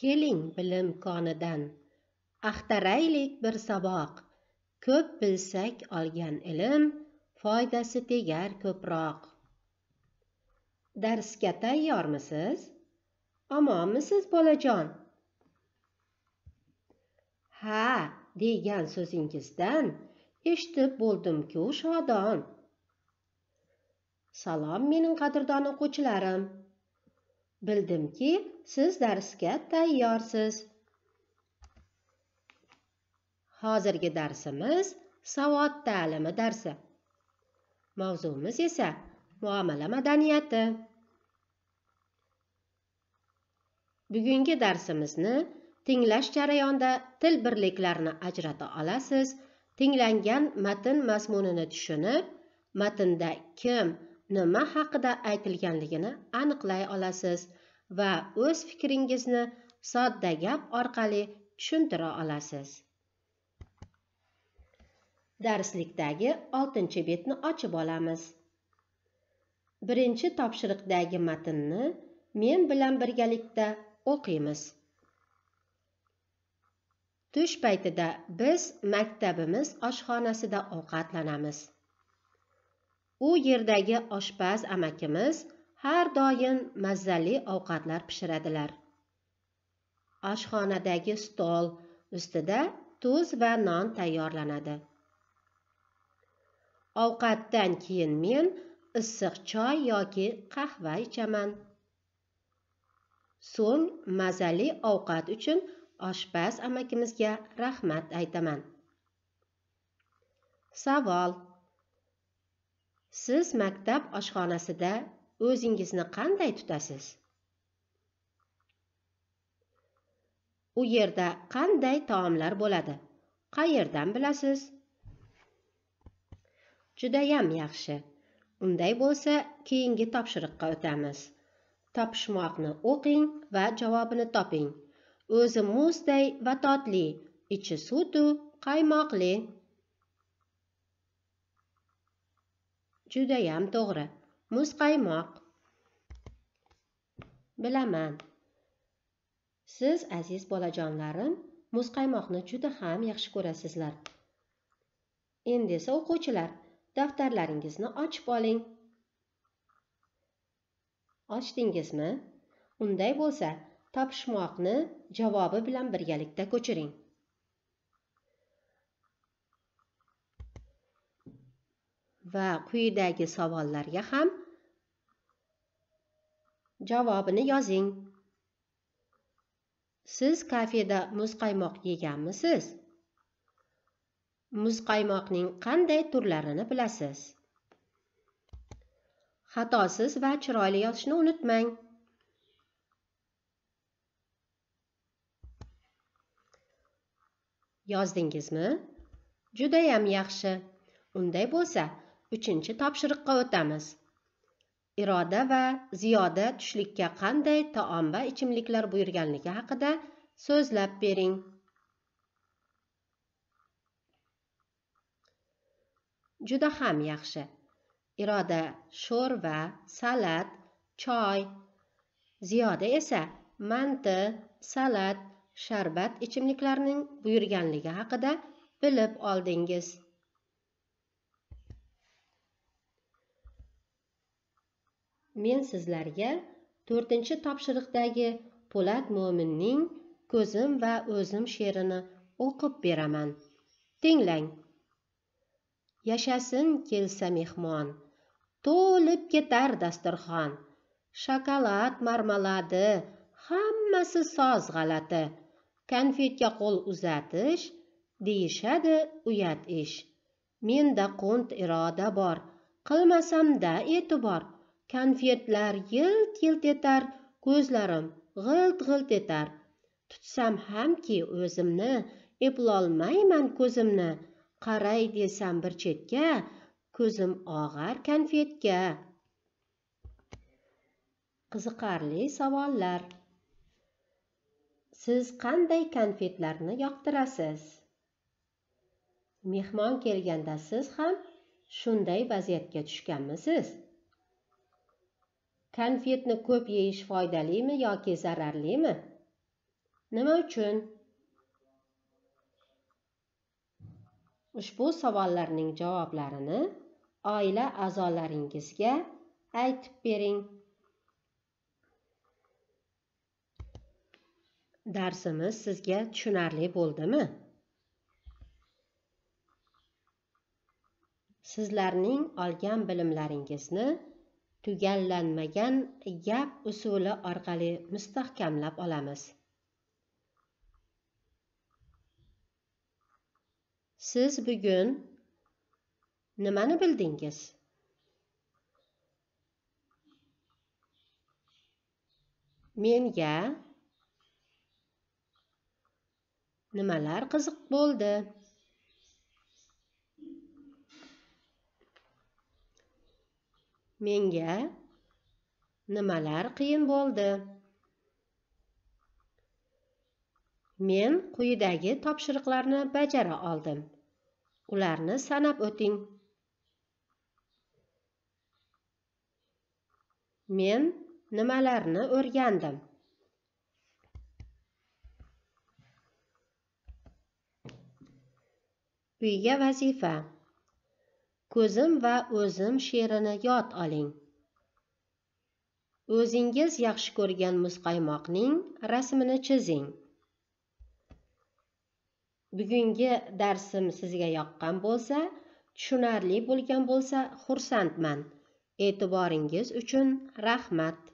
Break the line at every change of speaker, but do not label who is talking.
keling bilim konidan axtaraylik bir saboq ko'p bilsak olgan ilm foydasi tegar ko'proq darsga tayyormisiz omonmisiz bolajon ha degan so'zingizdan eshitib bo'ldimku shodon salom mening qadrdon o'quvchilarim bildimki siz darsga tayyorsiz hozirgi darsimiz savod ta'limi darsi mavzumiz esa muomala madaniyati bugungi darsimizni tinglash jarayonida til birliklarini ajrata olasiz tinglangan matn mazmunini tushunib matnda kim nima haqida aytilganligini aniqlay olasiz va o'z fikringizni sodda gap orqali tushuntira olasiz darslikdagi 6 betni ochib olamiz birinchi topshiriqdagi matnni men bilan birgalikda o'qiymiz tush paytida biz maktabimiz oshxonasida ovqatlanamiz u yerdagi oshpaz amakimiz har doim mazali ovqatlar pishiradilar oshxonadagi stol ustida tuz va non tayyorlanadi ovqatdan keyin men issiq choy yoki qahva ichaman so'ng mazali ovqat uchun oshpaz amakimizga rahmat aytaman savol siz maktab oshxonasida o'zingizni qanday tutasiz u yerda qanday taomlar bo'ladi qayerdan bilasiz judayam yaxshi unday bo'lsa keyingi topshiriqqa o'tamiz topishmoqni o'qing va javobini toping o'zi muzday va totli ichi sutu qaymoqli judayam to'g'ri muzqaymoq bilaman siz aziz bolajonlarim muzqaymoqni juda ham yaxshi ko'rasizlar endi esa o'quvchilar daftarlaringizni ochib oling ochdingizmi unday bo'lsa topishmoqni javobi bilan birgalikda ko'chiring va quyidagi savollarga ham javobini yozing siz kafeda muzqaymoq yeganmisiz muzqaymoqning qanday turlarini bilasiz xatosiz va chiroyli yozishni unutmang yozdingizmi judayam yaxshi unday bo'lsa uchinchi topshiriqqa o'tamiz iroda va ziyoda tushlikka qanday taom va ichimliklar buyurganligi haqida so'zlab bering juda ham yaxshi iroda sho'rva salat choy ziyoda esa manti salat sharbat ichimliklarning buyurganligi haqida bilib oldingiz men sizlarga to'rtinchi topshiriqdagi po'lat mo'minning ko'zim va o'zim she'rini o'qib beraman tinglang yashasin kelsa mehmon to'lib ketar dasturxon shokolad marmaladi hammasi soz g'alati konfetga qo'l uzatish deyishadi uyat ish menda qunt iroda bor qilmasamda e'tibor konfetlar yilt yilt etar ko'zlarim g'ilt g'ilt etar tutsam hamki o'zimni eplolmayman ko'zimni qaray desam bir chetga ko'zim og'ar konfetga qiziqarli savollar siz qanday konfetlarni yoqtirasiz mehmon kelganda siz ham shunday vaziyatga tushganmisiz konfetni ko'p yeyish foydalimi yoki zararlimi nima uchun ushbu savollarning javoblarini oila a'zolaringizga aytib bering darsimiz sizga tushunarli bo'ldimi sizlarning olgan bilimlaringizni tugallanmagan gap usuli orqali mustahkamlab olamiz siz bugun nimani bildingiz menga nimalar qiziq bo'ldi menga nimalar qiyin bo'ldi men quyidagi topshiriqlarni bajara oldim ularni sanab o'ting men nimalarni o'rgandim uyga vazifa ko'zim va o'zim she'rini yod oling o'zingiz yaxshi ko'rgan muzqaymoqning rasmini chizing bugungi darsim sizga yoqqan bo'lsa tushunarli bo'lgan bo'lsa xursandman e'tiboringiz uchun rahmat